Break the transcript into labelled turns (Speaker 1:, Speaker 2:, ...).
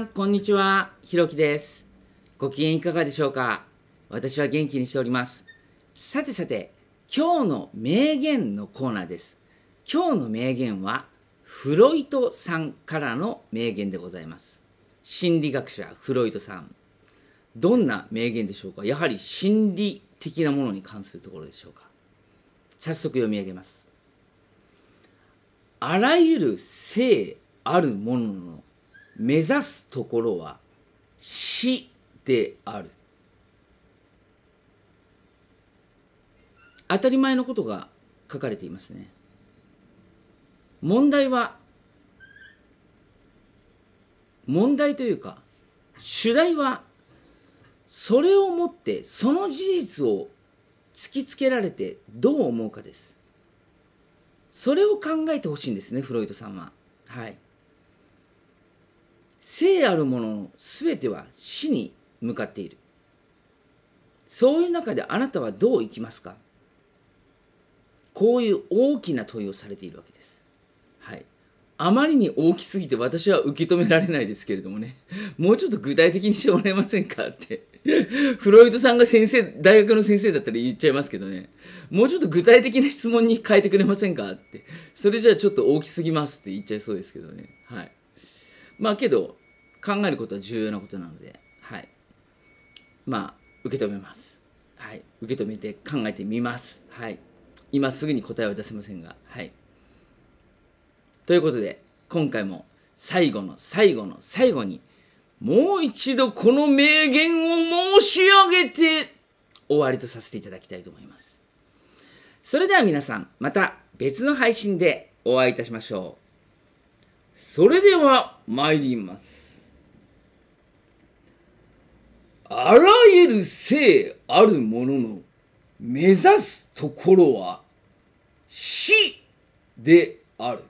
Speaker 1: ん、こんにちは。ひろきです。ご機嫌いかがでしょうか私は元気にしております。さてさて、今日の名言のコーナーです。今日の名言は、フロイトさんからの名言でございます。心理学者フロイトさん。どんな名言でしょうかやはり心理的なものに関するところでしょうか早速読み上げます。あらゆる性あるものの目指すところは死である当たり前のことが書かれていますね問題は問題というか主題はそれをもってその事実を突きつけられてどう思うかですそれを考えてほしいんですねフロイトさんははい。聖あるものの全ては死に向かっている。そういう中であなたはどう生きますかこういう大きな問いをされているわけです。はい。あまりに大きすぎて私は受け止められないですけれどもね。もうちょっと具体的にしてもらえませんかって。フロイトさんが先生、大学の先生だったら言っちゃいますけどね。もうちょっと具体的な質問に変えてくれませんかって。それじゃあちょっと大きすぎますって言っちゃいそうですけどね。はい。まあけど、考えることは重要なことなので、はい。まあ、受け止めます。はい。受け止めて考えてみます。はい。今すぐに答えは出せませんが、はい。ということで、今回も最後の最後の最後に、もう一度この名言を申し上げて、終わりとさせていただきたいと思います。それでは皆さん、また別の配信でお会いいたしましょう。それでは参ります。あらゆる性あるものの目指すところは死である。